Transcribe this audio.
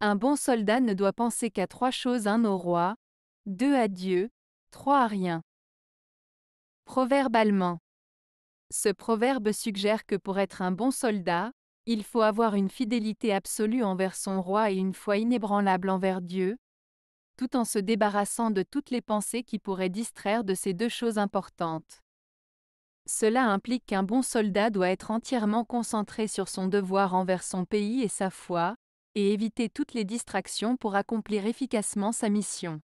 Un bon soldat ne doit penser qu'à trois choses, un au roi, deux à Dieu, trois à rien. Proverbe allemand. Ce proverbe suggère que pour être un bon soldat, il faut avoir une fidélité absolue envers son roi et une foi inébranlable envers Dieu, tout en se débarrassant de toutes les pensées qui pourraient distraire de ces deux choses importantes. Cela implique qu'un bon soldat doit être entièrement concentré sur son devoir envers son pays et sa foi, et éviter toutes les distractions pour accomplir efficacement sa mission.